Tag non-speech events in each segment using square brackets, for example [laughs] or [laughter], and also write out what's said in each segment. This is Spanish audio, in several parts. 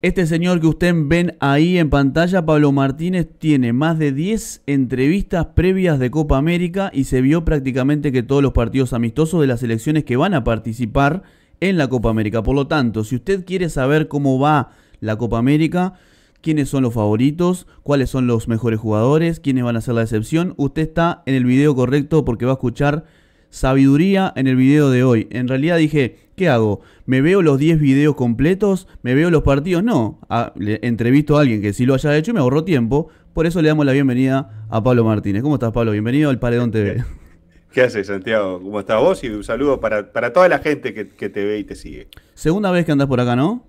Este señor que usted ven ahí en pantalla, Pablo Martínez, tiene más de 10 entrevistas previas de Copa América y se vio prácticamente que todos los partidos amistosos de las selecciones que van a participar en la Copa América. Por lo tanto, si usted quiere saber cómo va la Copa América, quiénes son los favoritos, cuáles son los mejores jugadores, quiénes van a ser la excepción, usted está en el video correcto porque va a escuchar sabiduría en el video de hoy. En realidad dije, ¿qué hago? ¿Me veo los 10 videos completos? ¿Me veo los partidos? No, ah, entrevisto a alguien que sí lo haya hecho y me ahorró tiempo. Por eso le damos la bienvenida a Pablo Martínez. ¿Cómo estás, Pablo? Bienvenido al Paredón TV. ¿Qué haces, Santiago? ¿Cómo estás vos? Y un saludo para, toda la gente que, te ve y te sigue. Segunda vez que andás por acá, ¿no?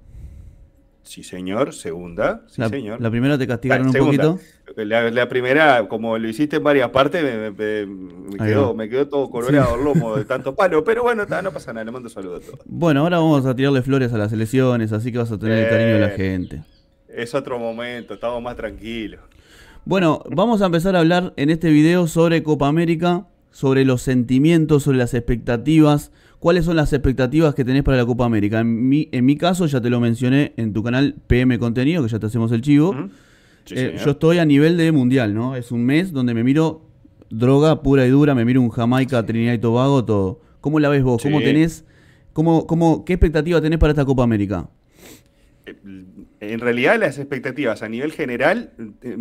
Sí, señor. Segunda. Sí, la, señor. La primera te castigaron un poquito. La, primera, como lo hiciste en varias partes, me, quedó, todo coloreado el [laughs] lomo de tanto palo. Pero bueno, no pasa nada, le mando saludos a todos. Bueno, ahora vamos a tirarle flores a las elecciones, así que vas a tener el cariño de la gente. Es otro momento, estamos más tranquilos. Bueno, vamos a empezar a hablar en este video sobre Copa América, sobre los sentimientos, sobre las expectativas. ¿Cuáles son las expectativas que tenés para la Copa América? En mi, en mi caso, ya te lo mencioné en tu canal PM Contenido, que ya te hacemos el chivo. Eh, yo estoy a nivel de mundial, ¿no? Es un mes donde me miro droga pura y dura, me miro un Jamaica, Trinidad y Tobago, todo. ¿Cómo la ves vos? ¿Cómo tenés? Cómo, cómo, ¿Qué expectativa tenés para esta Copa América? Eh, en realidad las expectativas a nivel general, eh,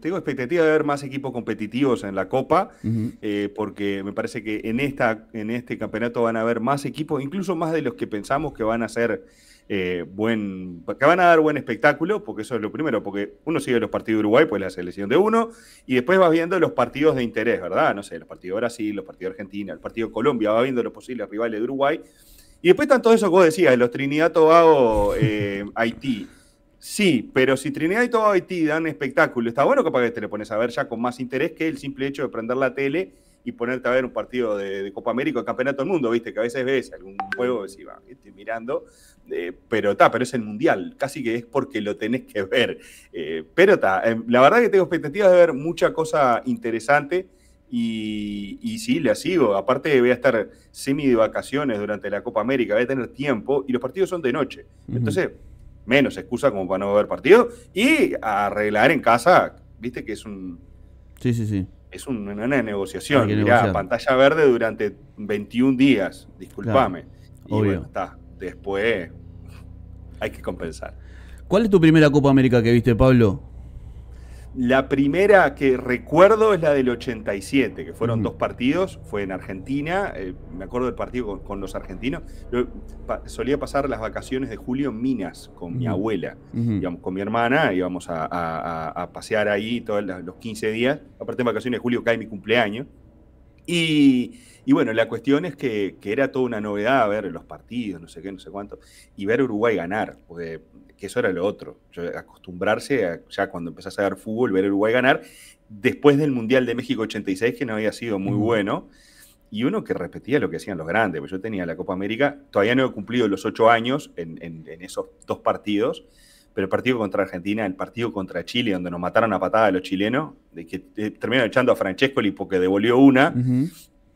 tengo expectativa de ver más equipos competitivos en la Copa, porque me parece que en, esta, en este campeonato van a haber más equipos, incluso más de los que pensamos que van a ser eh, buen, que van a dar buen espectáculo, porque eso es lo primero, porque uno sigue los partidos de Uruguay, pues la selección de uno, y después vas viendo los partidos de interés, ¿verdad? No sé, los partidos de Brasil, los partidos de Argentina, el partido de Colombia, va viendo los posibles rivales de Uruguay. Y después están todos esos que vos decías, los Trinidad Tobago, eh, [laughs] Haití. Sí, pero si Trinidad y Tobago Haití dan espectáculo, está bueno que te le pones a ver ya con más interés que el simple hecho de prender la tele y ponerte a ver un partido de, Copa América o Campeonato del Mundo, viste, que a veces ves algún juego y va, mirando. Eh, pero está, pero es el mundial, casi que es porque lo tenés que ver. Eh, pero está, eh, la verdad que tengo expectativas de ver mucha cosa interesante y, y sí, la sigo. Aparte voy a estar semi de vacaciones durante la Copa América, voy a tener tiempo y los partidos son de noche. Entonces, menos excusa como para no ver partido. y arreglar en casa, viste que es un... Es una negociación, pantalla verde durante 21 días, discúlpame. y bueno, está, después hay que compensar. ¿Cuál es tu primera Copa América que viste, Pablo? La primera que recuerdo es la del 87, que fueron dos partidos, fue en Argentina, eh, me acuerdo del partido con, los argentinos, solía pasar las vacaciones de julio en Minas con mi abuela, con mi hermana, íbamos a, pasear ahí todos los 15 días, aparte en vacaciones de julio cae mi cumpleaños, y, bueno, la cuestión es que, era toda una novedad ver los partidos, no sé qué, no sé cuánto, y ver a Uruguay ganar, porque que eso era lo otro. acostumbrarse ya cuando empezás a ver fútbol, ver a Uruguay ganar, después del Mundial de México 86, que no había sido muy bueno, y uno que repetía lo que hacían los grandes, porque yo tenía la Copa América, todavía no he cumplido los ocho años en esos dos partidos, pero el partido contra Argentina, el partido contra Chile, donde nos mataron a patada los chilenos, de que eh, terminaron echando a Francescoli porque devolvió una.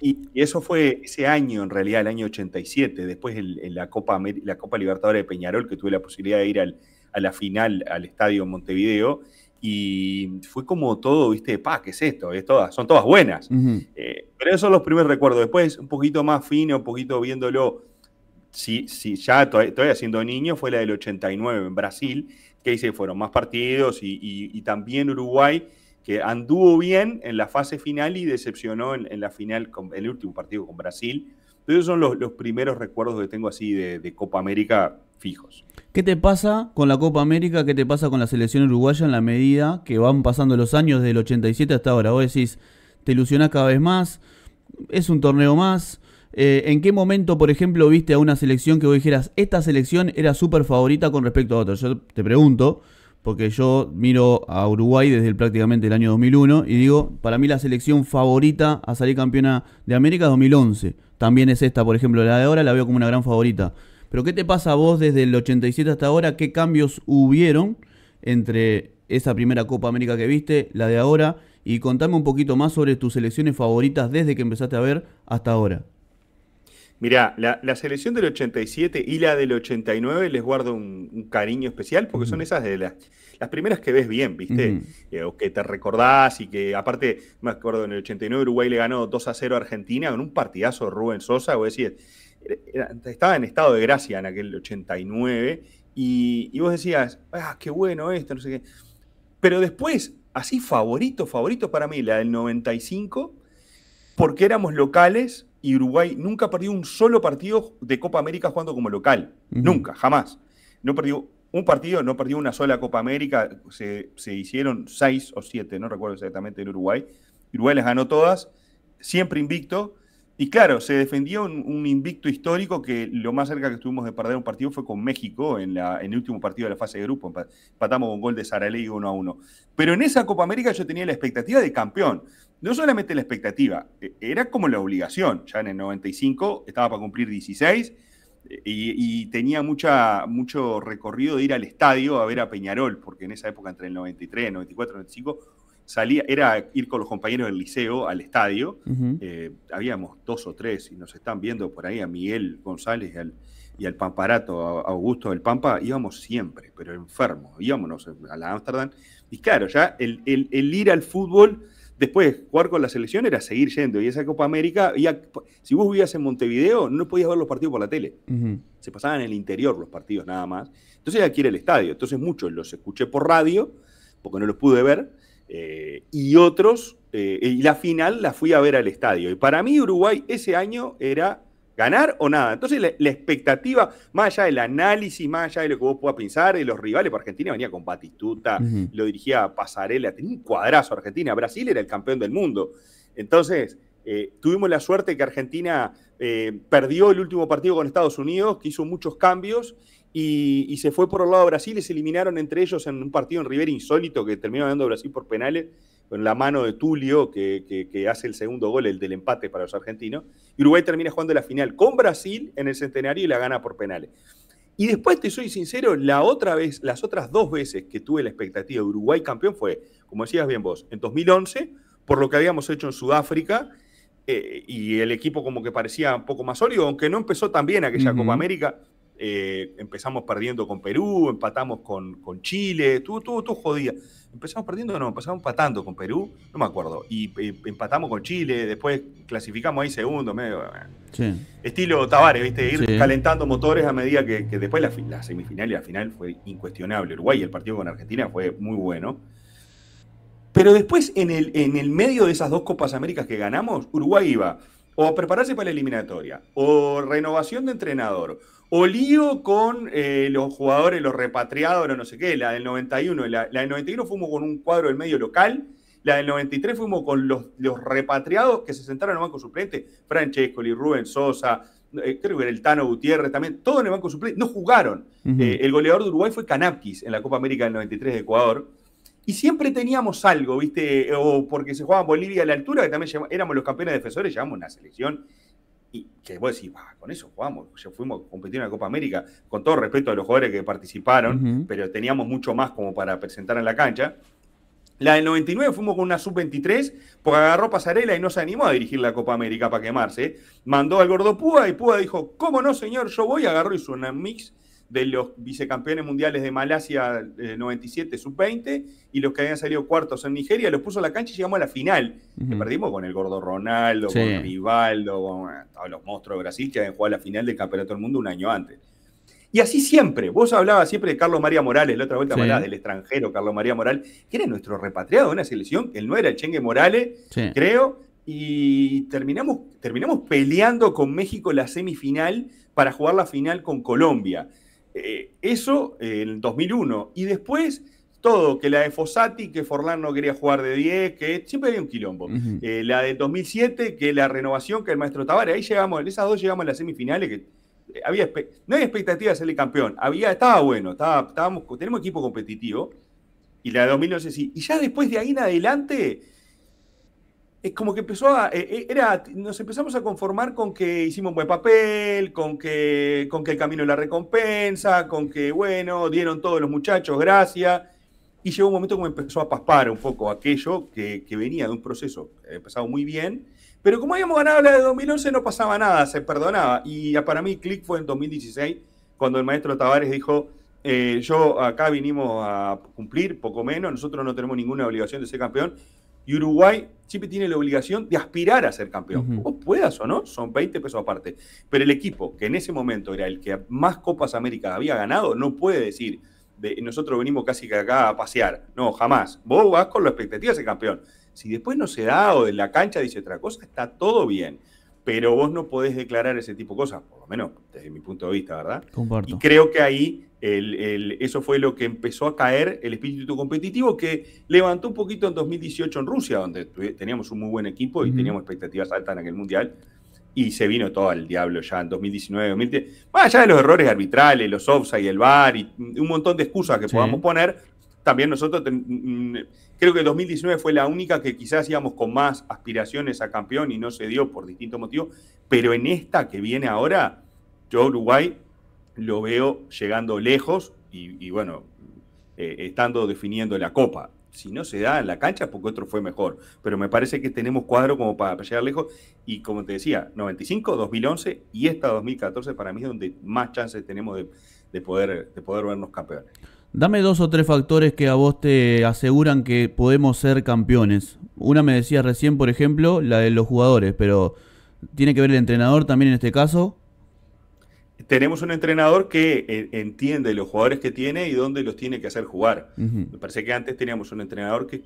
y, eso fue ese año, en realidad, el año 87, después en la, Copa, la Copa Libertadores de Peñarol, que tuve la posibilidad de ir al, a la final al estadio Montevideo. Y fue como todo, viste, pa, ¿qué es esto? Es todas, son todas buenas. Eh, pero esos son los primeros recuerdos. Después, un poquito más fino, un poquito viéndolo sí, sí, ya todavía, siendo niño, fue la del 89 en Brasil, que ahí se fueron más partidos y, también Uruguay, que anduvo bien en la fase final y decepcionó en, la final, con, en el último partido con Brasil. Entonces son los, primeros recuerdos que tengo así de, Copa América fijos. ¿Qué te pasa con la Copa América? ¿Qué te pasa con la selección uruguaya en la medida que van pasando los años del 87 hasta ahora? Vos decís, te ilusionás cada vez más, es un torneo más, eh, ¿En qué momento, por ejemplo, viste a una selección que vos dijeras, esta selección era súper favorita con respecto a otra? Yo te pregunto, porque yo miro a Uruguay desde prácticamente el año 2001 y digo, para mí la selección favorita a salir campeona de América es 2011. También es esta, por ejemplo, la de ahora la veo como una gran favorita. Pero ¿qué te pasa a vos desde el 87 hasta ahora? ¿Qué cambios hubieron entre esa primera Copa América que viste, la de ahora? Y contame un poquito más sobre tus selecciones favoritas desde que empezaste a ver hasta ahora. Mirá, la, selección del 87 y la del 89 les guardo un, cariño especial porque son esas de las, las primeras que ves bien, ¿viste? Eh, o que te recordás y que, aparte, me acuerdo, en el 89 Uruguay le ganó 2 a 0 a Argentina con un partidazo de Rubén Sosa, vos decís, estaba en estado de gracia en aquel 89 y, y vos decías, ah, qué bueno esto, no sé qué. Pero después, así favorito, favorito para mí, la del 95 porque éramos locales y Uruguay nunca perdió un solo partido de Copa América jugando como local. Nunca, jamás. No perdió un partido, no perdió una sola Copa América. Se, se hicieron seis o siete, no recuerdo exactamente, en Uruguay. Uruguay las ganó todas, siempre invicto y claro, se defendió un, invicto histórico que lo más cerca que estuvimos de perder un partido fue con México en, en el último partido de la fase de grupo. Empatamos con gol de Saralegui 1 a 1. Pero en esa Copa América yo tenía la expectativa de campeón. No solamente la expectativa, e-, era como la obligación. Ya en el 95 estaba para cumplir 16 e-, y, tenía mucha, mucho recorrido de ir al estadio a ver a Peñarol, porque en esa época entre el 93, 94, 95 salía, era ir con los compañeros del liceo al estadio, eh, habíamos dos o tres y nos están viendo por ahí a Miguel González y al, Pamparato, Augusto del Pampa, íbamos siempre, pero enfermos, íbamos a la Amsterdam Y claro, ya el, el, ir al fútbol, después jugar con la selección era seguir yendo. Y esa Copa América, si vos vivías en Montevideo, no podías ver los partidos por la tele. Se pasaban en el interior los partidos nada más. Entonces aquí era el estadio. Entonces muchos los escuché por radio, porque no los pude ver, eh, y otros, eh, y la final la fui a ver al estadio. Y para mí Uruguay ese año era ganar o nada. Entonces la, expectativa, más allá del análisis, más allá de lo que vos puedas pensar, de los rivales, para Argentina venía con Batistuta, lo dirigía Pasarela, tenía un cuadrazo Argentina, Brasil era el campeón del mundo. Entonces, eh, tuvimos la suerte que Argentina perdió el último partido con Estados Unidos, que hizo muchos cambios y, se fue por el lado de Brasil y se eliminaron entre ellos en un partido en River insólito que terminó ganando Brasil por penales con la mano de Tulio que, hace el segundo gol, el del empate para los argentinos. Y Uruguay termina jugando la final con Brasil en el centenario y la gana por penales. Y después, te soy sincero, la otra vez, las otras dos veces que tuve la expectativa de Uruguay campeón fue, como decías bien vos, en 2011, por lo que habíamos hecho en Sudáfrica, eh, y el equipo como que parecía un poco más sólido, aunque no empezó tan bien aquella Copa América, eh, empezamos perdiendo con Perú, empatamos con, con Chile, todo todo jodía. Empezamos perdiendo, no, empezamos empatando con Perú, no me acuerdo. Y, eh, empatamos con Chile, después clasificamos ahí segundo, medio. Estilo Tavares, ¿viste? Ir calentando motores a medida que, después la, semifinal y la final fue incuestionable. Uruguay, el partido con Argentina fue muy bueno. Pero después, en el, en el medio de esas dos Copas Américas que ganamos, Uruguay iba o prepararse para la eliminatoria, o renovación de entrenador, o lío con eh, los jugadores, los repatriados, no sé qué, la del 91. La, del 91 fuimos con un cuadro del medio local, la del 93 fuimos con los, los repatriados que se sentaron en el banco suplente, Francesco, Rubén Sosa, eh, creo que era el Tano Gutiérrez también, todos en el banco suplente, no jugaron. Eh, el goleador de Uruguay fue Canapkis en la Copa América del 93 de Ecuador y siempre teníamos algo, ¿viste? O porque se jugaba Bolivia a la altura, que también éramos los campeones defensores, llevamos una selección. Y que vos decís, con eso jugamos, ya fuimos a competir en la Copa América, con todo respeto a los jugadores que participaron, pero teníamos mucho más como para presentar en la cancha. La del 99 fuimos con una sub-23 porque agarró pasarela y no se animó a dirigir la Copa América para quemarse. Mandó al gordo Púa y Púa dijo, ¿cómo no, señor? Yo voy, agarró y hizo una mix de los vicecampeones mundiales de Malasia 97, eh, sub-20, y los que habían salido cuartos en Nigeria, los puso a la cancha y llegamos a la final. que perdimos con el gordo Ronaldo, con Rivaldo, con eh, todos los monstruos de Brasil que habían jugado la final del Campeonato del Mundo un año antes. Y así siempre, vos hablabas siempre de Carlos María Morales, la otra vuelta hablabas del extranjero Carlos María Morales, que era nuestro repatriado de una selección, él no era el Chengue Morales, creo, y terminamos, terminamos peleando con México la semifinal para jugar la final con Colombia. Eh, eso en el 2001. Y después todo, que la de Fossati, que Forlán no quería jugar de 10, que siempre había un quilombo. Eh, la de 2007, que la renovación, que el maestro Tavares, ahí llegamos, en esas dos llegamos a las semifinales, que eh, había, no había expectativa de ser el campeón, había, estaba bueno, estábamos, tenemos equipo competitivo, y la de 2011 sí. Y ya después de ahí en adelante es como que empezó a, e, e, era, nos empezamos a conformar con que hicimos buen papel, con que, con que el camino de la recompensa, con que, bueno, dieron todos los muchachos, gracias. Y llegó un momento como empezó a paspar un poco aquello que, que venía de un proceso eh, empezado muy bien, pero como habíamos ganado la de 2011 no pasaba nada, se perdonaba. Y ah, para mí clic fue en 2016, cuando el maestro Tavares dijo, eh, yo acá vinimos a cumplir, poco menos, nosotros no tenemos ninguna obligación de ser campeón, y Uruguay siempre tiene la obligación de aspirar a ser campeón. O puedas o no, son 20 pesos aparte. Pero el equipo que en ese momento era el que más Copas Américas había ganado, no puede decir, nosotros venimos casi que acá a pasear. No, jamás. Vos vas con la expectativa de ser campeón. Si después no se da o en la cancha dice otra cosa, está todo bien pero vos no podés declarar ese tipo de cosas, por lo menos desde mi punto de vista, ¿verdad? Y creo que ahí eso fue lo que empezó a caer el espíritu competitivo que levantó un poquito en 2018 en Rusia, donde teníamos un muy buen equipo y teníamos expectativas altas en aquel mundial. Y se vino todo al diablo ya en 2019, 2010. Más allá de los errores arbitrales, los y el VAR y un montón de excusas que podamos poner, también nosotros, mm, mm, creo que 2019 fue la única que quizás íbamos con más aspiraciones a campeón y no se dio por distintos motivos, pero en esta que viene ahora, yo Uruguay lo veo llegando lejos y, bueno, eh, estando definiendo la copa. Si no se da en la cancha, porque otro fue mejor. Pero me parece que tenemos cuadro como para llegar lejos. Y como te decía, 95, 2011 y esta 2014 para mí es donde más chances tenemos de poder, de poder vernos campeones. Dame dos o tres factores que a vos te aseguran que podemos ser campeones. Una me decías recién, por ejemplo, la de los jugadores, pero ¿tiene que ver el entrenador también en este caso? Tenemos un entrenador que eh, entiende los jugadores que tiene y dónde los tiene que hacer jugar. Me parece que antes teníamos un entrenador que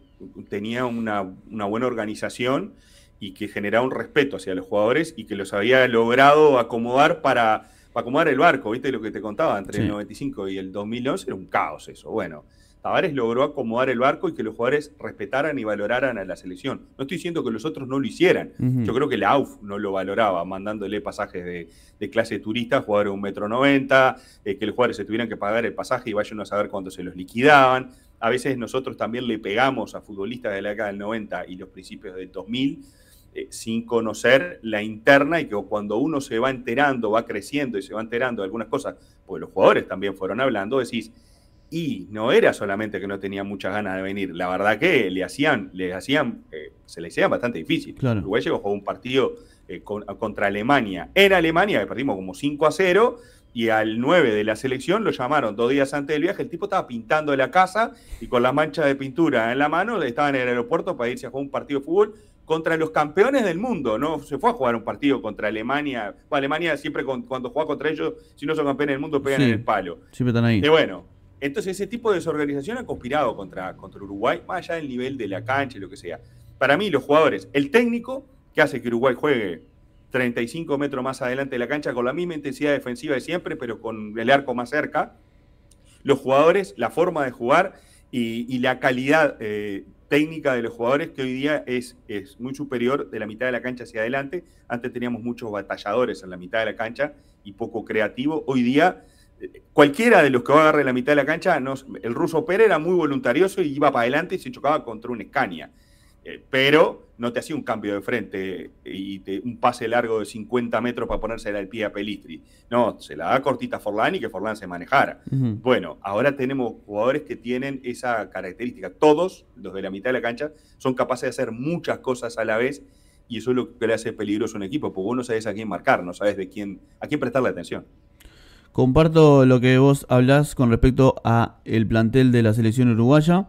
tenía una buena organización y que generaba un respeto hacia los jugadores y que los había logrado acomodar para para acomodar el barco, ¿viste lo que te contaba? Entre el 95 y el 2011 era un caos eso. Bueno, Tavares logró acomodar el barco y que los jugadores respetaran y valoraran a la selección. No estoy diciendo que los otros no lo hicieran. Yo creo que la AUF no lo valoraba, mandándole pasajes de, clase turista, jugadores un metro noventa, eh, que los jugadores se tuvieran que pagar el pasaje y vayan a saber cuándo se los liquidaban. A veces nosotros también le pegamos a futbolistas de la década del 90 y los principios del 2000 eh, sin conocer la interna y que cuando uno se va enterando, va creciendo y se va enterando de algunas cosas, pues los jugadores también fueron hablando, decís, y no era solamente que no tenía muchas ganas de venir, la verdad que le hacían, le hacían, eh, se le hacían bastante difícil. Uruguay llegó a un partido eh, contra Alemania. En Alemania que perdimos como 5 a 0 y al 9 de la selección lo llamaron dos días antes del viaje, el tipo estaba pintando la casa y con las manchas de pintura en la mano estaba en el aeropuerto para irse a jugar un partido de fútbol contra los campeones del mundo, no se fue a jugar un partido contra Alemania. Bueno, Alemania siempre cuando juega contra ellos, si no son campeones del mundo, pegan en el palo. Siempre están ahí. Y bueno, entonces ese tipo de desorganización ha conspirado contra, contra Uruguay, más allá del nivel de la cancha y lo que sea. Para mí, los jugadores, el técnico que hace que Uruguay juegue 35 metros más adelante de la cancha con la misma intensidad defensiva de siempre, pero con el arco más cerca, los jugadores, la forma de jugar y, la calidad eh, técnica de los jugadores, que hoy día es, es muy superior de la mitad de la cancha hacia adelante. Antes teníamos muchos batalladores en la mitad de la cancha y poco creativo. Hoy día, eh, cualquiera de los que va a agarrar la mitad de la cancha, el ruso Pérez era muy voluntarioso y iba para adelante y se chocaba contra un Escaña. Eh, pero no te hacía un cambio de frente y un pase largo de 50 metros para ponérsela al pie a Pelistri. No, se la da cortita a Forlán y que Forlán se manejara. Bueno, ahora tenemos jugadores que tienen esa característica. Todos, los de la mitad de la cancha, son capaces de hacer muchas cosas a la vez y eso es lo que le hace peligroso a un equipo, porque vos no sabes a quién marcar, no sabes de quién, a quién prestarle atención. Comparto lo que vos hablas con respecto a el plantel de la selección uruguaya.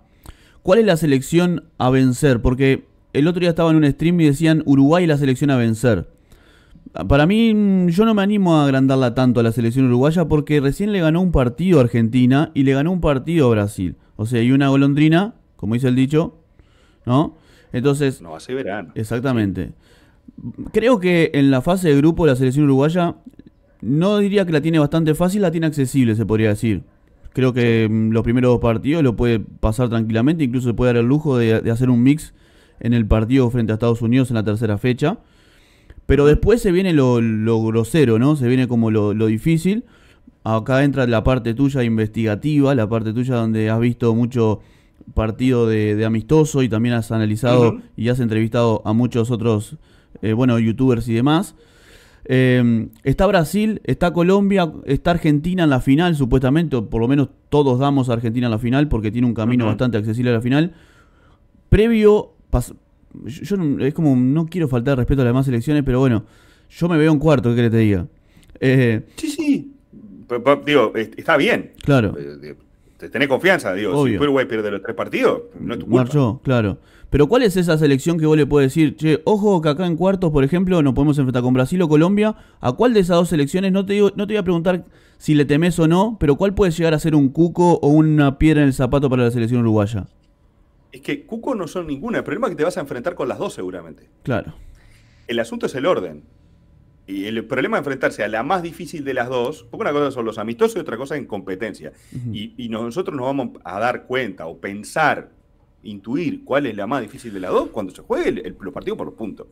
¿Cuál es la selección a vencer? Porque el otro día estaba en un stream y decían Uruguay la selección a vencer. Para mí, mm, yo no me animo a agrandarla tanto a la selección uruguaya porque recién le ganó un partido a Argentina y le ganó un partido a Brasil. O sea, y una golondrina, como dice el dicho, ¿no? Entonces. No, hace verano. Exactamente. Creo que en la fase de grupo la selección uruguaya, no diría que la tiene bastante fácil, la tiene accesible, se podría decir. Creo que mm, los primeros dos partidos lo puede pasar tranquilamente, incluso se puede dar el lujo de, hacer un mix en el partido frente a Estados Unidos en la tercera fecha. Pero después se viene lo, grosero, ¿no? Se viene como lo, difícil. Acá entra la parte tuya investigativa, la parte tuya donde has visto mucho partido de, amistoso y también has analizado y has entrevistado a muchos otros, eh, bueno, youtubers y demás. Em, está Brasil, está Colombia, está Argentina en la final, supuestamente, por lo menos todos damos a Argentina en la final porque tiene un camino bastante accesible a la final. Previo, yo, es como no quiero faltar respeto a las demás elecciones, pero bueno, yo me veo en cuarto, ¿qué le te diga? Eh, sí, sí. digo, está bien. Claro. Eh, tenés confianza, digo. Obvio. Si Uruguay pierde los tres partidos, no es tu claro. Pero ¿cuál es esa selección que vos le puedes decir, che, ojo que acá en cuartos, por ejemplo, nos podemos enfrentar con Brasil o Colombia? ¿A cuál de esas dos selecciones? No te, no te voy a preguntar si le temes o no, pero ¿cuál puede llegar a ser un cuco o una piedra en el zapato para la selección uruguaya? Es que cuco no son ninguna. El problema es que te vas a enfrentar con las dos seguramente. Claro. El asunto es el orden. Y el problema es enfrentarse a la más difícil de las dos, porque una cosa son los amistosos y otra cosa es competencia. y, y, nosotros nos vamos a dar cuenta o pensar intuir cuál es la más difícil de las dos cuando se juegue el, partido los por los puntos.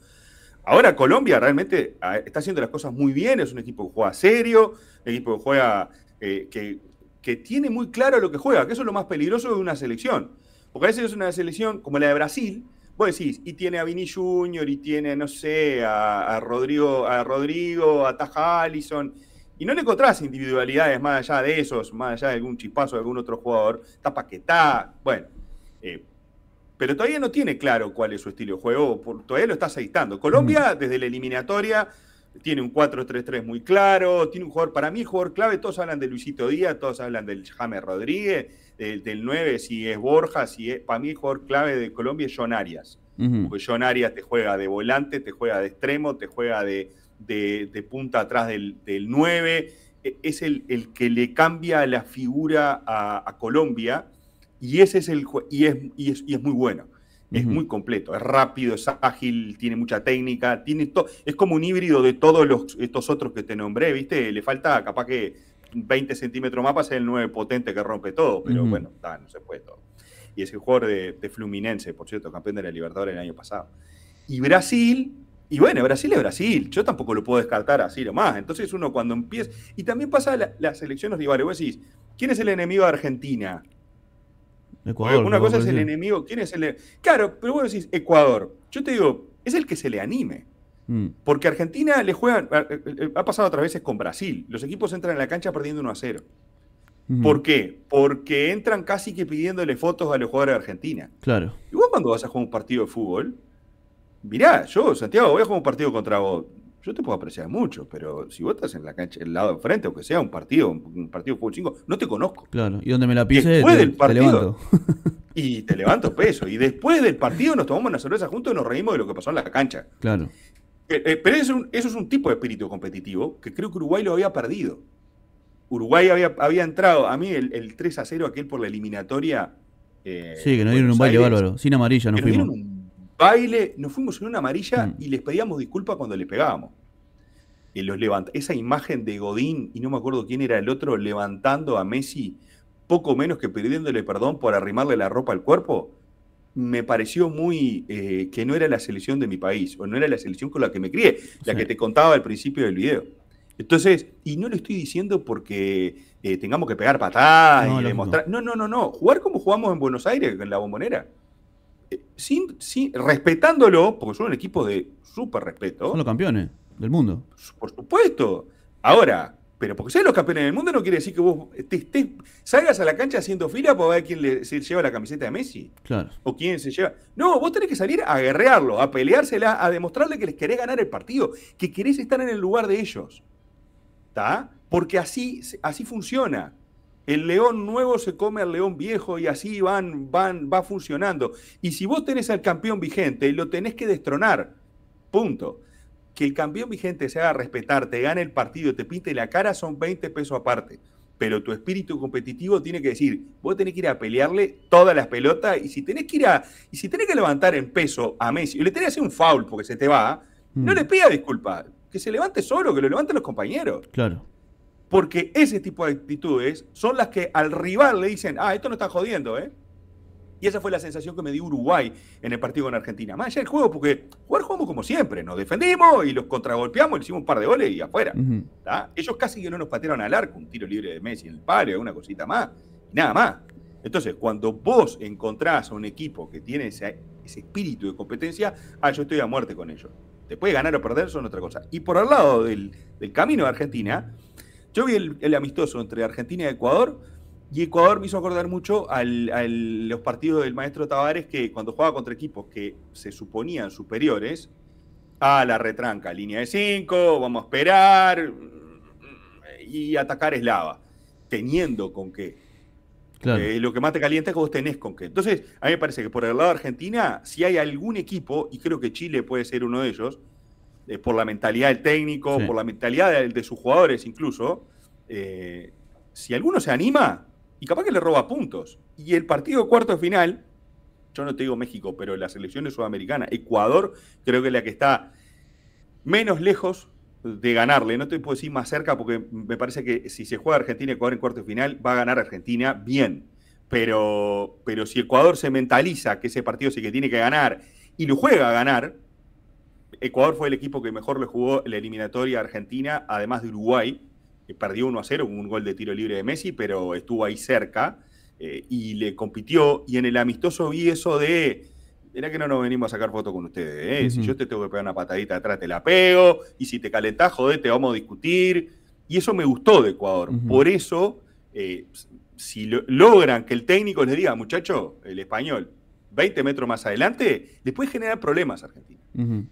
Ahora Colombia realmente ah, está haciendo las cosas muy bien, es un equipo que juega serio, un equipo que juega, eh, que, que, tiene muy claro lo que juega, que eso es lo más peligroso de una selección. Porque a veces es una selección como la de Brasil, vos decís, y tiene a Vini Junior, y tiene, no sé, a, Rodrigo, a Rodrigo, a Taja Allison, y no le encontrás individualidades más allá de esos, más allá de algún chispazo de algún otro jugador, está Paquetá, bueno, eh, pero todavía no tiene claro cuál es su estilo de juego, todavía lo está aceitando. Colombia, mm. desde la eliminatoria, tiene un 4-3-3 muy claro, tiene un jugador, para mí, jugador clave, todos hablan de Luisito Díaz, todos hablan del James Rodríguez, del, 9, si es Borja, si es, para mí el jugador clave de Colombia es John Arias, porque John Arias te juega de volante, te juega de extremo, te juega de, de, punta atrás del, 9, e, es el, el, que le cambia la figura a Colombia y ese es el y y es, muy bueno. Es muy completo, es rápido, es ágil, tiene mucha técnica, tiene todo es como un híbrido de todos los, estos otros que te nombré, ¿viste? Le falta capaz que 20 centímetros más para ser el 9 potente que rompe todo, pero bueno, da, no se puede todo. Y es el jugador de, Fluminense, por cierto, campeón de la Libertadores el año pasado. Y Brasil, y bueno, Brasil es Brasil, yo tampoco lo puedo descartar así nomás. Entonces uno cuando empieza, y también pasa las elecciones rivales, vos decís, ¿quién es el enemigo de Argentina? Ecuador, una cosa es el enemigo. ¿Quién es el Claro, pero bueno decís Ecuador. Yo te digo, es el que se le anime. Mm. Porque Argentina le juegan. Ha pasado otras veces con Brasil. Los equipos entran en la cancha perdiendo 1 a 0. ¿Por qué? Porque entran casi que pidiéndole fotos a los jugadores de Argentina. Claro. Y vos cuando vas a jugar un partido de fútbol, mirá, yo, Santiago, voy a jugar un partido contra vos. Yo te puedo apreciar mucho, pero si vos estás en la cancha, el lado de enfrente, que sea un partido, un partido de fútbol 5, no te conozco. Claro, y donde me la pise, te, levanto. [laughs] Y te levanto peso. Y después del partido nos tomamos una cerveza juntos y nos reímos de lo que pasó en la cancha. Claro. Eh, eh, pero eso, eso, es un tipo de espíritu competitivo que creo que Uruguay lo había perdido. Uruguay había, había entrado, a mí el, 3 a 0 aquel por la eliminatoria. Eh, sí, que nos dieron un baile bárbaro, sin amarilla nos fuimos baile, nos fuimos en una amarilla mm. y les pedíamos disculpas cuando les pegábamos. los Esa imagen de Godín, y no me acuerdo quién era el otro, levantando a Messi, poco menos que pidiéndole perdón por arrimarle la ropa al cuerpo, me pareció muy eh, que no era la selección de mi país, o no era la selección con la que me crié, la que te contaba al principio del video. Entonces, y no lo estoy diciendo porque eh, tengamos que pegar patadas y demostrar. No, no, no, no. Jugar como jugamos en Buenos Aires, en la bombonera respetándolo, porque son un equipo de súper respeto. Son los campeones del mundo. Por supuesto. Ahora, pero porque sean los campeones del mundo no quiere decir que vos te, salgas a la cancha haciendo fila para ver quién se lleva la camiseta de Messi. Claro. O quién se lleva. No, vos tenés que salir a guerrearlo, a peleársela, a demostrarle que les querés ganar el partido, que querés estar en el lugar de ellos. ¿Está? Porque así, así funciona. El león nuevo se come al león viejo y así van, van, va funcionando. Y si vos tenés al campeón vigente, lo tenés que destronar. Punto. Que el campeón vigente se haga respetar, te gane el partido, te pinte la cara, son 20 pesos aparte. Pero tu espíritu competitivo tiene que decir, vos tenés que ir a pelearle todas las pelotas y si tenés que ir a, y si que levantar en peso a Messi, y le tenés que hacer un foul porque se te va, no mm. le pida disculpas, que se levante solo, que lo levanten los compañeros. Claro. Porque ese tipo de actitudes son las que al rival le dicen, ah, esto no está jodiendo, ¿eh? Y esa fue la sensación que me dio Uruguay en el partido con Argentina. Más allá del juego, porque jugar jugamos como siempre. Nos defendimos y los contragolpeamos, le hicimos un par de goles y afuera. Ellos casi que no nos patearon al arco, un tiro libre de Messi en el palo, una cosita más, nada más. Entonces, cuando vos encontrás a un equipo que tiene ese, espíritu de competencia, ah, yo estoy a muerte con ellos. Te puede ganar o perder, son otra cosa. Y por el lado del, del camino de Argentina, yo vi el, amistoso entre Argentina y Ecuador, y Ecuador me hizo acordar mucho a los partidos del maestro Tavares que cuando jugaba contra equipos que se suponían superiores, a la retranca, línea de 5, vamos a esperar mm, y atacar es lava, teniendo con qué. Eh, lo que más te calienta es que vos tenés con qué. Entonces, a mí me parece que por el lado de Argentina, si hay algún equipo, y creo que Chile puede ser uno de ellos, eh, por la mentalidad del técnico, por la mentalidad de, sus jugadores incluso, eh, si alguno se anima, y capaz que le roba puntos. Y el partido cuarto de final, yo no te digo México, pero la selección es sudamericana, Ecuador creo que es la que está menos lejos de ganarle. No te puedo decir más cerca porque me parece que si se juega Argentina Ecuador en cuarto de final, va a ganar Argentina bien. Pero, pero si Ecuador se mentaliza que ese partido sí que tiene que ganar y lo juega a ganar, Ecuador fue el equipo que mejor le jugó la eliminatoria a Argentina, además de Uruguay, que perdió 1 a 0, un gol de tiro libre de Messi, pero estuvo ahí cerca eh, y le compitió. Y en el amistoso vi eso de. era que no nos venimos a sacar fotos con ustedes. Eh, si yo te tengo que pegar una patadita atrás, te la pego. Y si te calentás, joder, te vamos a discutir. Y eso me gustó de Ecuador. Por eso, eh, si logran que el técnico les diga, muchacho, el español, 20 metros más adelante, les puede generar problemas a Argentina.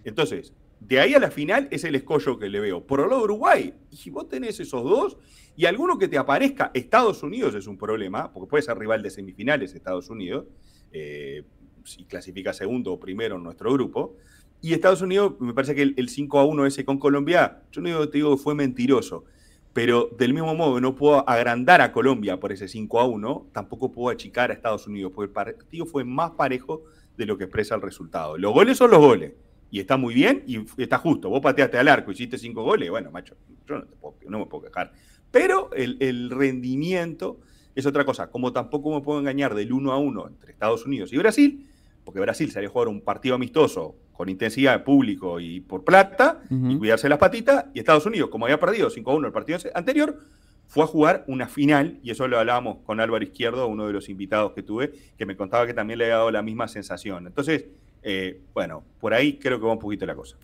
Entonces, de ahí a la final es el escollo que le veo. Por el lado de Uruguay, si vos tenés esos dos y alguno que te aparezca, Estados Unidos es un problema, porque puede ser rival de semifinales Estados Unidos, eh, si clasifica segundo o primero en nuestro grupo. Y Estados Unidos, me parece que el, 5 a 1 ese con Colombia, yo no digo, te digo que fue mentiroso, pero del mismo modo no puedo agrandar a Colombia por ese 5 a 1, tampoco puedo achicar a Estados Unidos, porque el partido fue más parejo de lo que expresa el resultado. Los goles son los goles y está muy bien y está justo. Vos pateaste al arco, hiciste cinco goles, bueno, macho, yo no, me puedo quejar. Pero el, rendimiento es otra cosa. Como tampoco me puedo engañar del uno a uno entre Estados Unidos y Brasil, porque Brasil salió a jugar un partido amistoso con intensidad de público y por plata y cuidarse las patitas. Y Estados Unidos, como había perdido 5 a 1 el partido anterior, fue a jugar una final, y eso lo hablábamos con Álvaro Izquierdo, uno de los invitados que tuve, que me contaba que también le había dado la misma sensación. Entonces, eh, bueno, por ahí creo que va un poquito la cosa.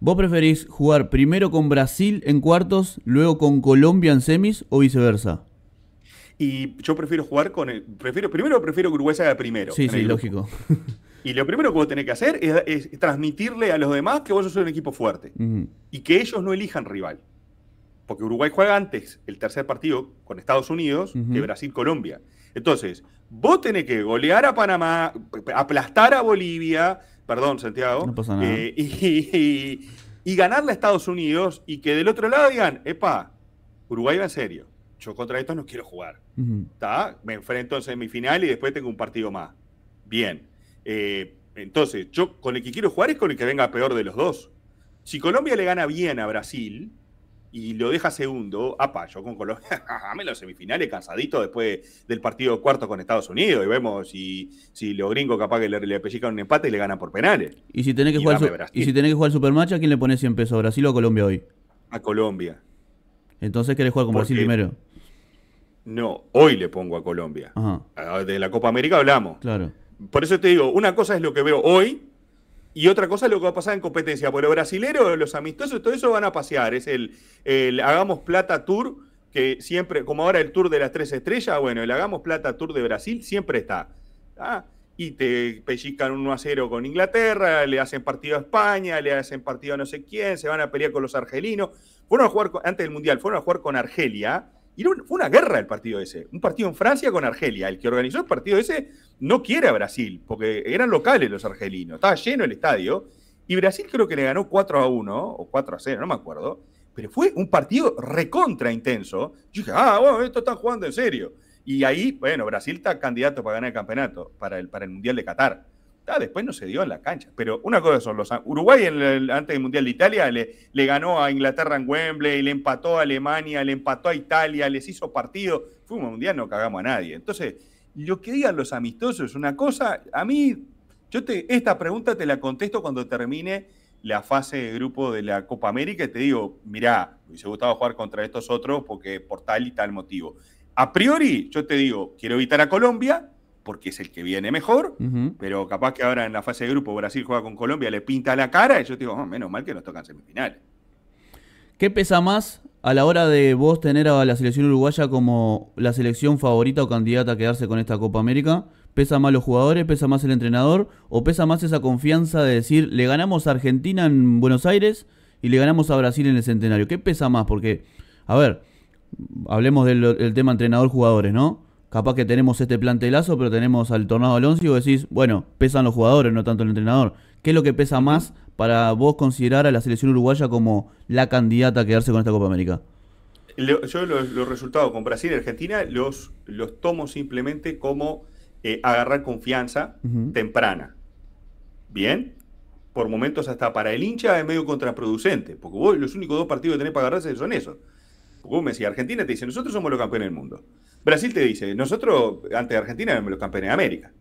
¿Vos preferís jugar primero con Brasil en cuartos, luego con Colombia en semis o viceversa? Y yo prefiero jugar con el, prefiero, primero prefiero que Uruguay se haga primero. Sí, sí, lógico. [laughs] Y lo primero que vos tenés que hacer es, transmitirle a los demás que vos sos un equipo fuerte y que ellos no elijan rival. Porque Uruguay juega antes el tercer partido con Estados Unidos que Brasil-Colombia. Entonces, vos tenés que golear a Panamá, aplastar a Bolivia, perdón Santiago, eh, y, ganarle a Estados Unidos y que del otro lado digan, epa, Uruguay va en serio, yo contra estos no quiero jugar, ¿está? Me enfrento en semifinal y después tengo un partido más. Bien. Eh, entonces, yo con el que quiero jugar es con el que venga peor de los dos. Si Colombia le gana bien a Brasil, y lo deja segundo a Payo con Colombia. Hágame [laughs] los semifinales cansadito después del partido cuarto con Estados Unidos y vemos si, si los gringos capaz que le, le pellizcan un empate y le ganan por penales. Y si tenés que, jugar, y si que jugar Supermatch, ¿a quién le pones 100 pesos? ¿A Brasil o a Colombia hoy? A Colombia. Entonces querés jugar con Brasil primero. No, hoy le pongo a Colombia. Ajá. Ah, de la Copa América hablamos. Claro. Por eso te digo, una cosa es lo que veo hoy y otra cosa es lo que va a pasar en competencia. por los brasileros, los amistosos, todo eso van a pasear. Es el, Hagamos Plata Tour, que siempre, como ahora el Tour de las Tres Estrellas, bueno, el Hagamos Plata Tour de Brasil siempre está. Ah, y te pellizcan 1 a 0 con Inglaterra, le hacen partido a España, le hacen partido a no sé quién, se van a pelear con los argelinos. Fueron a jugar, antes del Mundial, fueron a jugar con Argelia y fue una guerra el partido ese. Un partido en Francia con Argelia. El que organizó el partido ese no quiere a Brasil, porque eran locales los argelinos. Estaba lleno el estadio. Y Brasil creo que le ganó 4 a 1 o 4 a 0, no me acuerdo. Pero fue un partido recontra intenso. Yo dije, ah, bueno, esto están jugando en serio. Y ahí, bueno, Brasil está candidato para ganar el campeonato, para el, para el Mundial de Qatar. Ah, después no se dio en la cancha. Pero una cosa son los. Uruguay, antes del Mundial de Italia, le, ganó a Inglaterra en Wembley, le empató a Alemania, le empató a Italia, les hizo partido. Fue un mundial, no cagamos a nadie. Entonces, lo que digan los amistosos es una cosa. A mí, yo te, esta pregunta te la contesto cuando termine la fase de grupo de la Copa América y te digo, mirá, me hubiese gustado jugar contra estos otros porque por tal y tal motivo. A priori, yo te digo, quiero evitar a Colombia, porque es el que viene mejor, pero capaz que ahora en la fase de grupo Brasil juega con Colombia, le pinta la cara y yo digo, oh, menos mal que nos tocan semifinales. ¿Qué pesa más a la hora de vos tener a la selección uruguaya como la selección favorita o candidata a quedarse con esta Copa América? ¿Pesa más los jugadores? ¿Pesa más el entrenador? ¿O pesa más esa confianza de decir, le ganamos a Argentina en Buenos Aires y le ganamos a Brasil en el Centenario? ¿Qué pesa más? Porque, a ver, hablemos del tema entrenador-jugadores, ¿no? capaz que tenemos este plantelazo, pero tenemos al Tornado Alonso y vos decís, bueno, pesan los jugadores, no tanto el entrenador. ¿Qué es lo que pesa más para vos considerar a la selección uruguaya como la candidata a quedarse con esta Copa América? Yo los, resultados con Brasil y Argentina los, los tomo simplemente como eh, agarrar confianza temprana. ¿Bien? Por momentos hasta para el hincha es medio contraproducente, porque vos los únicos dos partidos que tenés para agarrarse son esos. Porque vos me decís, Argentina te dice, nosotros somos los campeones del mundo. Brasil te dice, nosotros ante Argentina éramos los campeones de América.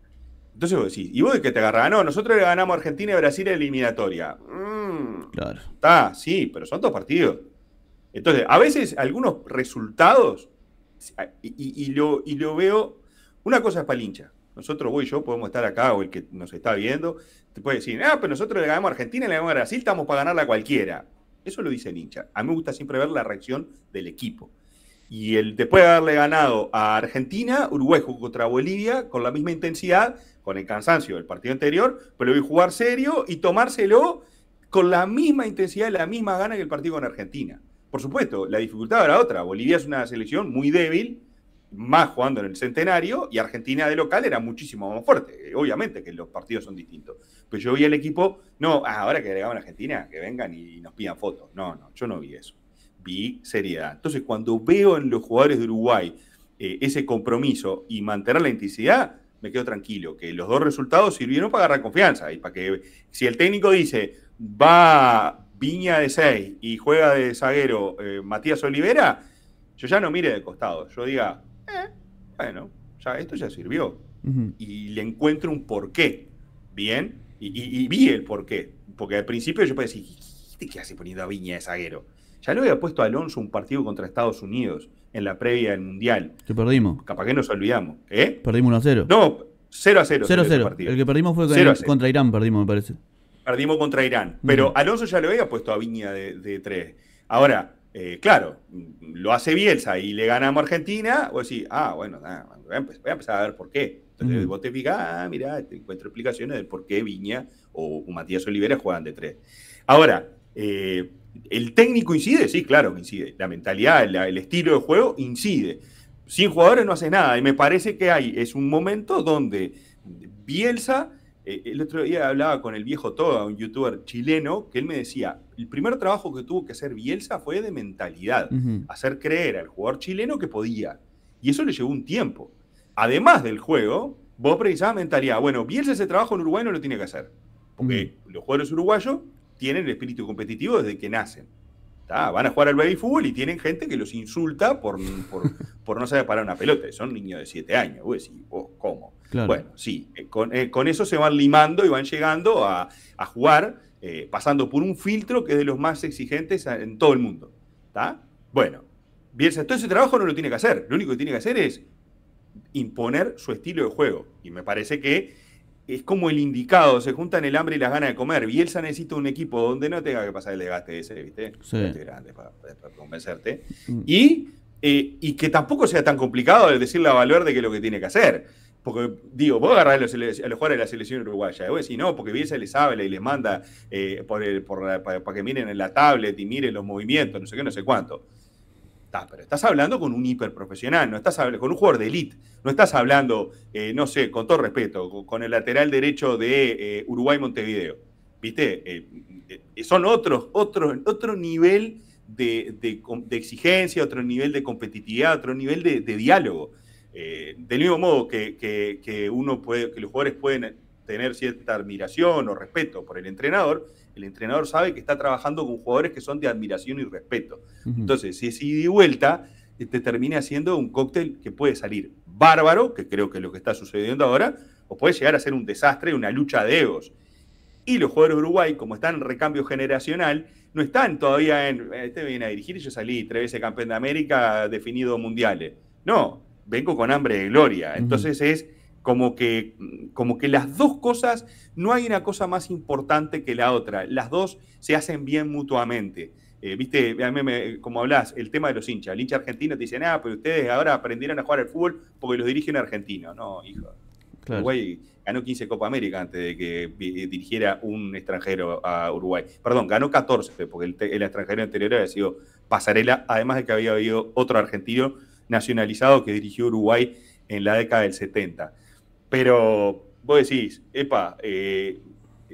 Entonces vos decís, ¿y vos de qué te agarrás? Ah, no, nosotros le ganamos a Argentina y Brasil en eliminatoria. Mm. claro. Está, sí, pero son dos partidos. Entonces, a veces algunos resultados, y, lo, veo, una cosa es hincha. Nosotros, vos y yo, podemos estar acá, o el que nos está viendo, te puede decir, ah, pero nosotros le ganamos a Argentina, le ganamos a Brasil, estamos para ganarla a cualquiera. Eso lo dice el hincha. A mí me gusta siempre ver la reacción del equipo. Y el, después de haberle ganado a Argentina, Uruguay jugó contra Bolivia con la misma intensidad, con el cansancio del partido anterior, pero vi jugar serio y tomárselo con la misma intensidad y la misma gana que el partido con Argentina. Por supuesto, la dificultad era otra. Bolivia es una selección muy débil, más jugando en el centenario, y Argentina de local era muchísimo más fuerte. Eh, obviamente que los partidos son distintos. Pero yo vi al equipo, no, ah, ahora que agregaban a Argentina, que vengan y nos pidan fotos. No, no, yo no vi eso vi seriedad. Entonces, cuando veo en los jugadores de Uruguay eh, ese compromiso y mantener la intensidad, me quedo tranquilo, que los dos resultados sirvieron para agarrar confianza y para que si el técnico dice va Viña de 6 y juega de zaguero eh, Matías Olivera, yo ya no mire de costado, yo diga, eh, bueno, ya, esto ya sirvió. Y le encuentro un porqué, ¿bien? Y, vi el porqué, porque al principio yo decir ¿qué hace poniendo a Viña de zaguero? Ya lo había puesto Alonso un partido contra Estados Unidos en la previa del Mundial. Que perdimos. Capaz que nos olvidamos. ¿Eh? Perdimos 1 a 0. No, 0 a 0. 0 a 0. El que perdimos fue contra Irán, perdimos, me parece. Perdimos contra Irán. Pero Alonso ya lo había puesto a Viña de, 3. Ahora, eh, claro, lo hace Bielsa y le ganamos a Argentina. o decís, ah, bueno, voy, a empezar, a ver por qué. Entonces vos te fijas, ah, mirá, te encuentro explicaciones de por qué Viña o Matías Olivera juegan de 3. Ahora, eh, el técnico incide, sí, claro que incide. La mentalidad, el estilo de juego incide. Sin jugadores no hace nada. Y me parece que hay, es un momento donde Bielsa, eh, el otro día hablaba con el viejo Toda, un youtuber chileno, que él me decía, el primer trabajo que tuvo que hacer Bielsa fue de mentalidad, hacer creer al jugador chileno que podía. Y eso le llevó un tiempo. Además del juego, vos precisabas mentalidad. Bueno, Bielsa ese trabajo en Uruguay no lo tiene que hacer. Porque los jugadores uruguayos tienen el espíritu competitivo desde que nacen. Van a jugar al baby fútbol y tienen gente que los insulta por, por, no saber parar una pelota. Son niños de 7 años. Vos decís, ¿cómo? Bueno, sí, eh, eh, con, eso se van limando y van llegando a, jugar, eh, pasando por un filtro que es de los más exigentes en todo el mundo. ¿Está? Bueno, Bielsa, todo ese trabajo no lo tiene que hacer. Lo único que tiene que hacer es imponer su estilo de juego. Y me parece que es como el indicado, se juntan el hambre y las ganas de comer. Bielsa necesita un equipo donde no tenga que pasar el desgaste ese, ¿viste? Sí. grande para, convencerte. Mm. Eh, y, que tampoco sea tan complicado el decirle a Valverde que es lo que tiene que hacer. Porque, digo, vos agarrás a los, jugadores de la selección uruguaya, y vos decís, no, porque Bielsa les habla y les manda eh, por para, que miren en la tablet y miren los movimientos, no sé qué, no sé cuánto. pero estás hablando con un hiperprofesional, no estás hablando con un jugador de elite no estás hablando, eh, no sé, con todo respeto, con el lateral derecho de eh, Uruguay-Montevideo. ¿Viste? Eh, son otros, otros, otro nivel de, exigencia, otro nivel de competitividad, otro nivel de, diálogo. del mismo modo que, uno puede, que los jugadores pueden tener cierta admiración o respeto por el entrenador, el entrenador sabe que está trabajando con jugadores que son de admiración y respeto. Entonces, si es ida y vuelta, te termine haciendo un cóctel que puede salir bárbaro, que creo que es lo que está sucediendo ahora, o puede llegar a ser un desastre, una lucha de egos. Y los jugadores de Uruguay, como están en recambio generacional, no están todavía en, eh, este viene a dirigir, yo salí tres veces campeón de América, definido mundiales. No, vengo con hambre de gloria. Entonces es como que, como que las dos cosas, no hay una cosa más importante que la otra. Las dos se hacen bien mutuamente. Eh, viste, a mí como hablas, el tema de los hinchas. El hincha argentino te dice, ah, pero ustedes ahora aprendieron a jugar al fútbol porque los dirigen argentinos. No, hijo. Uruguay ganó 15 Copa América antes de que eh, dirigiera un extranjero a Uruguay. Perdón, ganó 14, porque el, extranjero anterior había sido Pasarela, además de que había habido otro argentino nacionalizado que dirigió Uruguay en la década del 70. Pero vos decís, epa, eh,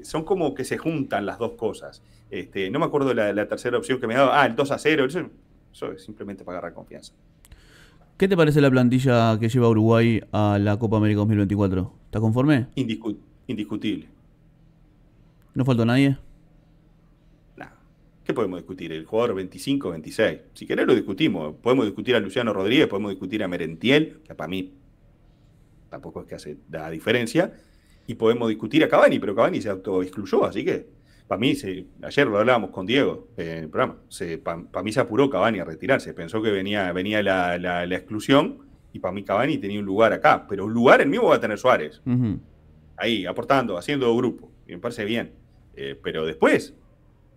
son como que se juntan las dos cosas. Este, no me acuerdo de la tercera opción que me daba. Ah, el 2 a 0. Eso, es simplemente para agarrar confianza. ¿Qué te parece la plantilla que lleva Uruguay a la Copa América 2024? ¿Estás conforme? indiscutible. ¿No faltó nadie? nada ¿Qué podemos discutir? ¿El jugador 25 26? Si querés lo discutimos. Podemos discutir a Luciano Rodríguez, podemos discutir a Merentiel, que para mí tampoco es que hace la diferencia y podemos discutir a Cavani, pero Cavani se autoexcluyó, así que para mí, ayer lo hablábamos con Diego en el programa, para mí se apuró Cavani a retirarse, pensó que venía, venía la, exclusión y para mí Cavani tenía un lugar acá, pero un lugar en mismo va a tener Suárez, ahí, aportando, haciendo grupo, y me parece bien, eh, pero después,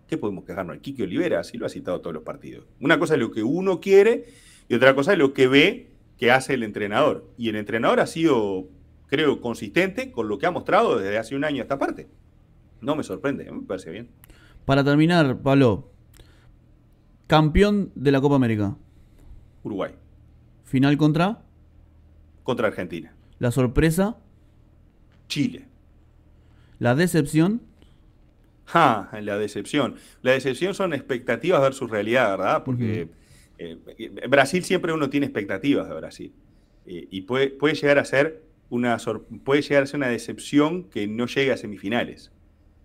¿qué podemos quejarnos? El Kiki Olivera sí lo ha citado todos los partidos. Una cosa es lo que uno quiere y otra cosa es lo que ve que hace el entrenador, y el entrenador ha sido creo, consistente con lo que ha mostrado desde hace un año esta parte. No me sorprende, ¿eh? me parece bien. Para terminar, Pablo, campeón de la Copa América. Uruguay. Final contra. Contra Argentina. La sorpresa. Chile. La decepción. ja la decepción. La decepción son expectativas versus realidad, ¿verdad? Porque eh, eh, Brasil siempre uno tiene expectativas de Brasil. y puede, puede llegar a ser puede llegar a ser una decepción que no llegue a semifinales.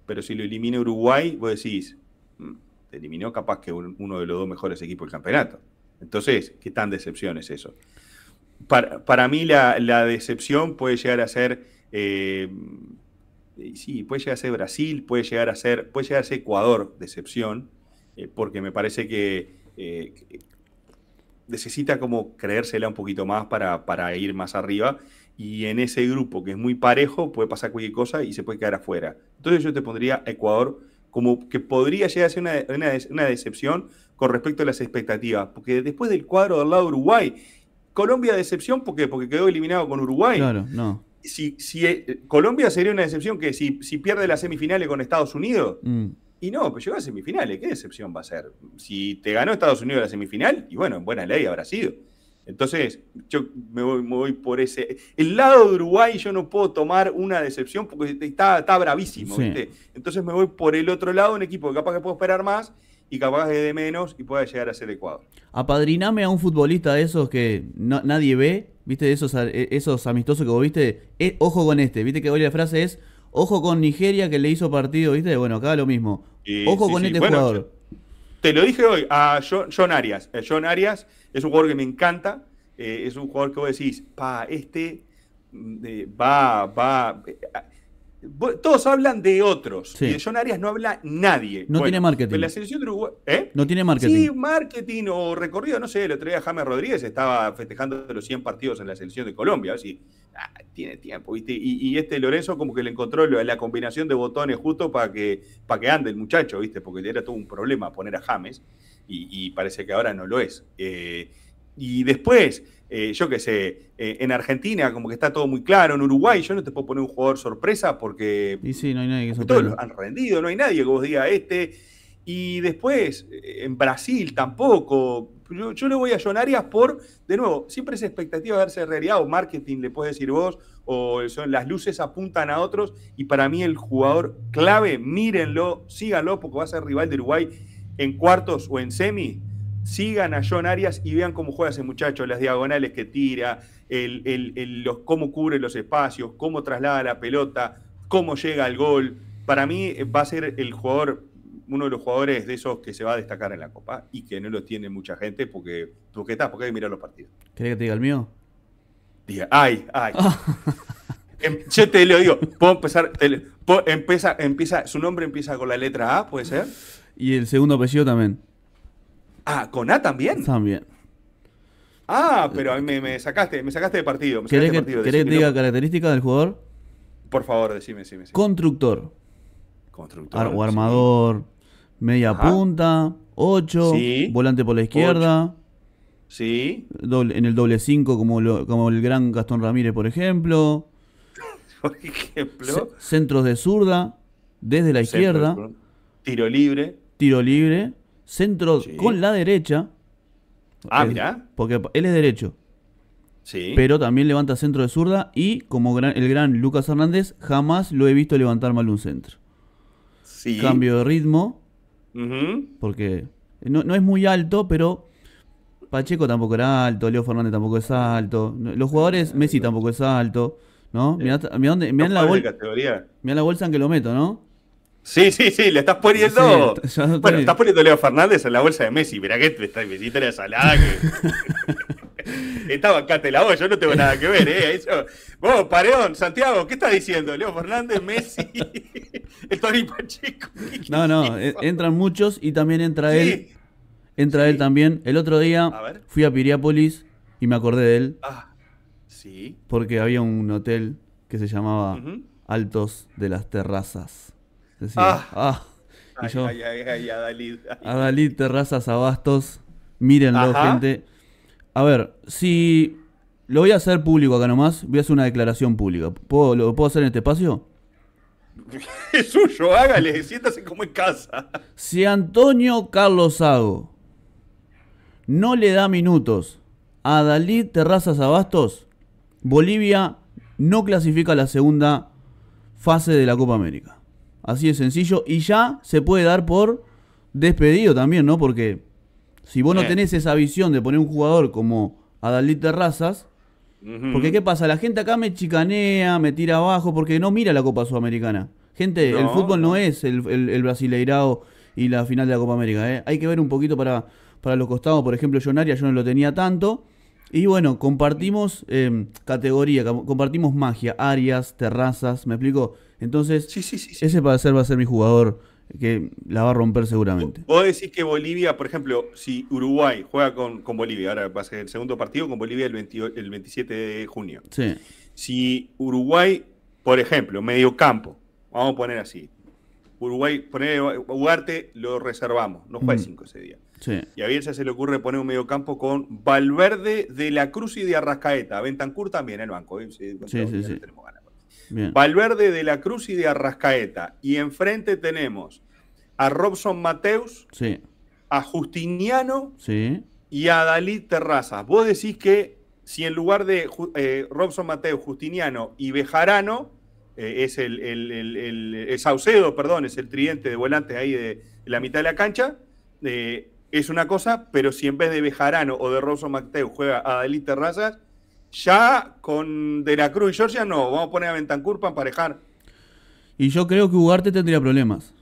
Pero si lo elimina Uruguay, vos decís, mm, te eliminó capaz que uno de los dos mejores equipos del campeonato. Entonces, ¿qué tan decepción es eso? Para, mí la, decepción puede llegar a ser, eh, sí, puede llegar a ser Brasil, puede llegar a ser, puede llegar a ser Ecuador, decepción, eh, porque me parece eh, que, necesita como creérsela un poquito más para, para ir más arriba y en ese grupo que es muy parejo puede pasar cualquier cosa y se puede quedar afuera. Entonces yo te pondría Ecuador como que podría llegar a ser una, decepción con respecto a las expectativas, porque después del cuadro del lado Uruguay, Colombia decepción porque quedó eliminado con Uruguay. Claro, no. Si, si eh, Colombia sería una decepción que si, si pierde las semifinales con Estados Unidos. Mm. Y no, pues llegó a semifinales, ¿qué decepción va a ser? Si te ganó Estados Unidos la semifinal, y bueno, en buena ley habrá sido. Entonces, yo me voy, por ese. El lado de Uruguay yo no puedo tomar una decepción porque está, bravísimo, ¿viste? Entonces me voy por el otro lado, un equipo que capaz que puedo esperar más y capaz que de menos y pueda llegar a ser Ecuador. Apadriname a un futbolista de esos que nadie ve, ¿viste? Esos, esos amistosos que vos viste. Eh, ojo con este, ¿viste? Que hoy la frase es: ojo con Nigeria que le hizo partido, ¿viste? Bueno, acá lo mismo. ojo con este jugador. Te lo dije hoy a John, Arias. Eh, John Arias es un jugador que me encanta. Eh, es un jugador que vos decís, pa, este mm, va, va. Eh, todos hablan de otros. Y de John Arias no habla nadie. No tiene marketing. La selección de Uruguay, ¿eh? No tiene marketing. Sí, marketing o recorrido, no sé, el otro día James Rodríguez estaba festejando los 100 partidos en la selección de Colombia, así, ah, tiene tiempo, ¿viste? Y, este Lorenzo como que le encontró la combinación de botones justo para que, para que ande el muchacho, ¿viste? Porque era todo un problema poner a James y, parece que ahora no lo es. Eh, y después eh, yo qué sé, eh, en Argentina como que está todo muy claro, en Uruguay yo no te puedo poner un jugador sorpresa porque, nadie que todos los han rendido, no hay nadie que vos diga este. Y después, eh, en Brasil tampoco. Yo, le voy a Jonarias por, de nuevo, siempre es expectativa de verse realidad o marketing, le puedes decir vos, o las luces apuntan a otros. Y para mí el jugador clave, mírenlo, síganlo, porque va a ser rival de Uruguay en cuartos o en semi sigan a John Arias y vean cómo juega ese muchacho, las diagonales que tira, el, los, cómo cubre los espacios, cómo traslada la pelota, cómo llega al gol. Para mí eh, va a ser el jugador, uno de los jugadores de esos que se va a destacar en la Copa y que no lo tiene mucha gente porque, porque estás, porque hay que mirar los partidos. ¿Querés que te diga el mío? Diga, ay, ay. Em, yo te lo digo, puedo empezar, empieza, empieza, su nombre empieza con la letra A, ¿puede ser? Y el segundo apellido también. Ah, con A también. También. Ah, eh, pero eh, me, sacaste, me sacaste de partido. Me ¿Querés, que, diga características del jugador? Por favor, decime, decime. Constructor. Constructor. o armador. Media punta. 8. Volante por la izquierda. Sí. en el doble 5, como, el gran Gastón Ramírez, por ejemplo. [laughs] por ejemplo. centros de zurda. Desde la izquierda. tiro libre. Tiro libre centro con la derecha. Ah, mira, Porque él es derecho. Sí. Pero también levanta centro de zurda y como el gran Lucas Hernández, jamás lo he visto levantar mal un centro. Sí. Cambio de ritmo. Porque no, es muy alto, pero Pacheco tampoco era alto, Leo Fernández tampoco es alto, los jugadores, Messi tampoco es alto, ¿no? la, la bolsa en que lo meto, ¿no? Sí, sí, sí, le estás poniendo. bueno, estás poniendo Leo Fernández en la bolsa de Messi. mira que te está visitando la salada. Que... acá [laughs] te la voy. yo no tengo nada que ver, ¿eh? Eso... Vos, Pareón, Santiago, ¿qué estás diciendo? Leo Fernández, Messi, [laughs] el Tony No, no, [laughs] eh, entran muchos y también entra él. Entra él también. El otro día fui a Piriápolis y me acordé de él. Ah, sí. Porque había un hotel que se llamaba Altos de las Terrazas ah. ah. Terrazas, Abastos, mírenlo, gente. A ver, si lo voy a hacer público acá nomás, voy a hacer una declaración pública. ¿Lo puedo hacer en este espacio? [laughs] Es suyo, hágale, siéntase como en casa. Si Antonio Carlos Sago no le da minutos a Dalí Terrazas Abastos, Bolivia no clasifica a la segunda fase de la Copa América. Así de sencillo. Y ya se puede dar por despedido también, ¿no? Porque si vos no tenés esa visión de poner un jugador como Adalid Terrazas, porque ¿qué pasa? La gente acá me chicanea, me tira abajo, porque no mira la Copa Sudamericana. Gente, el fútbol no es el, brasileirado y la final de la Copa América. ¿eh? Hay que ver un poquito para, los costados. Por ejemplo, Jonaria yo no lo tenía tanto. Y bueno, compartimos em, categoría, compartimos magia, áreas, terrazas, ¿me explico? Entonces, ese va a, ser, va a ser mi jugador que la va a romper seguramente. Vos decir que Bolivia, por ejemplo, si Uruguay juega con, con Bolivia, ahora va a ser el segundo partido con Bolivia el, 27 de junio. Si Uruguay, por ejemplo, medio campo, vamos a poner así, Uruguay, poner Ugarte, lo reservamos, no juega 5 mm. ese día. Y a Bielsa se le ocurre poner un medio campo con Valverde, De la Cruz y de Arrascaeta. Bentancur también el banco. ¿eh? Valverde, De la Cruz y de Arrascaeta. Y enfrente tenemos a Robson Mateus, a Justiniano y a Dalí Terrazas. Vos decís que si en lugar de eh, Robson Mateus, Justiniano y Bejarano, eh, es el, Saucedo, perdón, es el tridente de volantes ahí de, la mitad de la cancha, eh, es una cosa, pero si en vez de Bejarano o de Rosso Mateo juega a Dalí Terrazas, ya con De la Cruz y Georgia no, vamos a poner a Ventancurpa para emparejar. Y yo creo que Ugarte tendría problemas.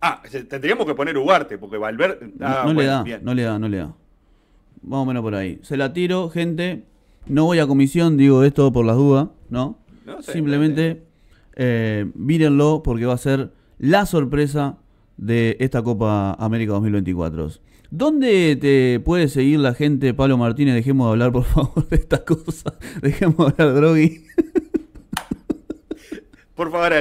Ah, tendríamos que poner Ugarte, porque Valverde... no, ah, le da, no le da, no le da. Vamos o menos por ahí. Se la tiro, gente. No voy a comisión, digo esto por las dudas, ¿no? Simplemente eh, mírenlo porque va a ser la sorpresa de esta Copa América 2024. ¿Dónde te puede seguir la gente, Pablo Martínez? Dejemos de hablar, por favor, de estas cosas. Dejemos de hablar, Drogui. Por favor,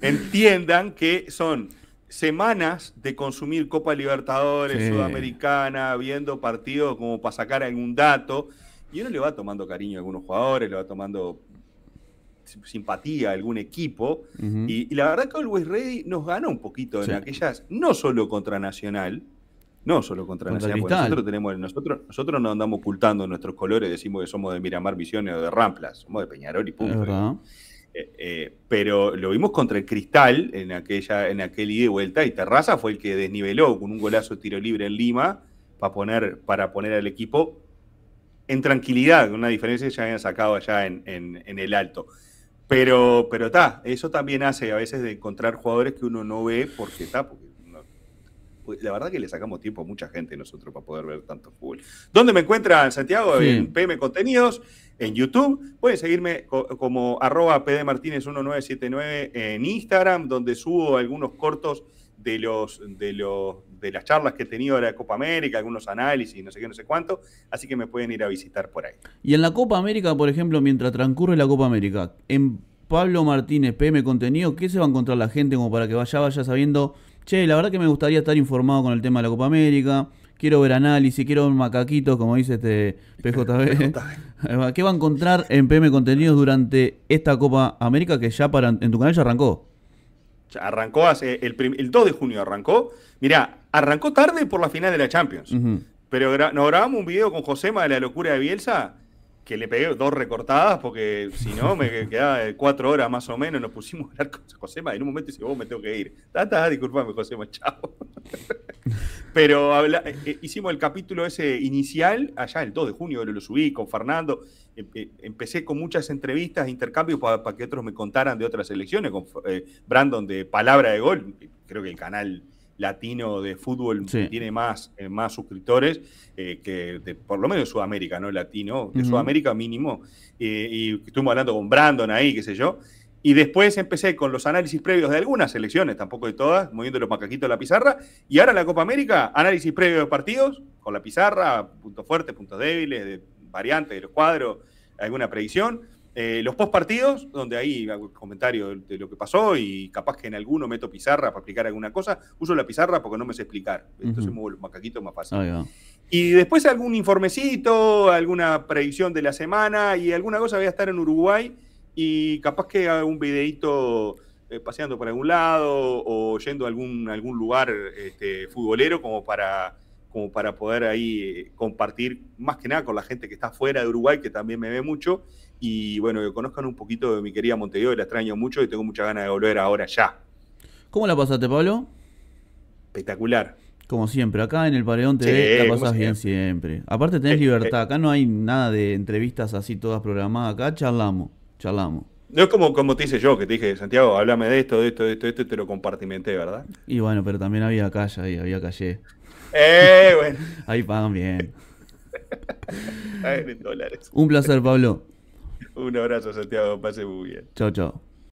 entiendan que son semanas de consumir Copa Libertadores, Sudamericana, viendo partidos como para sacar algún dato. Y uno le va tomando cariño a algunos jugadores, le va tomando simpatía, algún equipo. y, la verdad que Always Ready nos ganó un poquito en aquellas, no solo contra Nacional, no solo contra, Nacional, porque nosotros, tenemos, nosotros, nosotros no andamos ocultando nuestros colores, decimos que somos de Miramar Misiones o de Ramplas, somos de Peñarol y punto. Eh, eh, pero lo vimos contra el Cristal en, aquella, en aquel ida y vuelta y Terraza fue el que desniveló con un golazo de tiro libre en Lima para poner, para poner al equipo en tranquilidad, una diferencia que ya habían sacado allá en, en, en el alto. Pero, pero está, eso también hace a veces de encontrar jugadores que uno no ve porque está, porque pues, la verdad que le sacamos tiempo a mucha gente nosotros para poder ver tanto fútbol. ¿Dónde me encuentran, Santiago? En PM Contenidos, en YouTube. Pueden seguirme como arroba pdmartinez1979 en Instagram, donde subo algunos cortos de, los, de, los, de las charlas que he tenido de la Copa América, algunos análisis, no sé qué, no sé cuánto, así que me pueden ir a visitar por ahí. Y en la Copa América, por ejemplo, mientras transcurre la Copa América, en Pablo Martínez, PM Contenido, ¿qué se va a encontrar la gente como para que vaya, vaya sabiendo, che, la verdad que me gustaría estar informado con el tema de la Copa América, quiero ver análisis, quiero ver macaquitos, como dice este PJB. [laughs] [laughs] ¿Qué va a encontrar en PM Contenidos durante esta Copa América que ya para, en tu canal ya arrancó? arrancó hace el, 2 de junio arrancó. Mirá, arrancó tarde por la final de la Champions. Pero nos grabamos un video con Josema de la locura de Bielsa que le pegué dos recortadas porque si no me [laughs] quedaba cuatro horas más o menos. Nos pusimos a hablar con Josema en un momento dice, vos oh, me tengo que ir. Tata, disculpame, Josema, [laughs] chao. Pero eh, eh, hicimos el capítulo ese inicial, allá el 2 de junio lo, subí con Fernando. Em, eh, empecé con muchas entrevistas, intercambios para que otros me contaran de otras elecciones, con Brandon de Palabra de Gol, creo que el canal latino de fútbol que tiene más, eh, más suscriptores eh, que por lo menos de Sudamérica, ¿no? latino, de Sudamérica mínimo. y estuvimos hablando con Brandon ahí, qué sé yo. Y después empecé con los análisis previos de algunas selecciones, tampoco de todas, moviendo los macaquitos de la pizarra. Y ahora en la Copa América, análisis previo de partidos, con la pizarra, puntos fuertes, puntos débiles, variantes de los cuadros, alguna predicción. Eh, los post partidos, donde ahí hago comentario de lo que pasó y capaz que en alguno meto pizarra para explicar alguna cosa. Uso la pizarra porque no me sé explicar. Entonces muevo los macaquitos más fácil. Y después algún informecito, alguna predicción de la semana y alguna cosa voy a estar en Uruguay y capaz que algún un videito eh, paseando por algún lado o yendo a algún, algún lugar este, futbolero como para como para poder ahí eh, compartir más que nada con la gente que está fuera de Uruguay, que también me ve mucho, y bueno, que conozcan un poquito de mi querida Montevideo, la extraño mucho y tengo muchas ganas de volver ahora ya. ¿Cómo la pasaste, Pablo? Espectacular. Como siempre, acá en el Paredón TV la pasas bien siempre. Aparte tenés eh, libertad, eh. acá no hay nada de entrevistas así todas programadas, acá charlamos, charlamos. No es como, como te hice yo, que te dije, Santiago, háblame de esto, de esto, de esto, de esto, y te lo compartimenté, ¿verdad? Y bueno, pero también había calle ahí, había calle. Eh, bueno. [laughs] ahí pagan bien. [laughs] dólares. Un placer, Pablo. Un abrazo, Santiago. Pase muy bien. Chao, chao.